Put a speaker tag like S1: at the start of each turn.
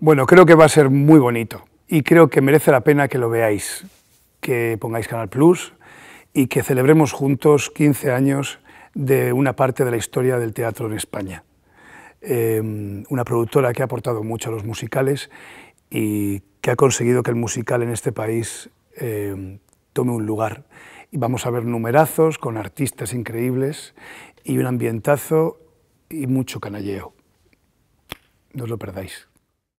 S1: Bueno, creo que va a ser muy bonito y creo que merece la pena que lo veáis, que pongáis Canal Plus y que celebremos juntos 15 años de una parte de la historia del teatro en España. Em, una productora que ha aportado mucho a los musicales y que ha conseguido que el musical en este país em, tome un lugar. Y vamos a ver numerazos con artistas increíbles y un ambientazo y mucho canalleo. No os lo perdáis.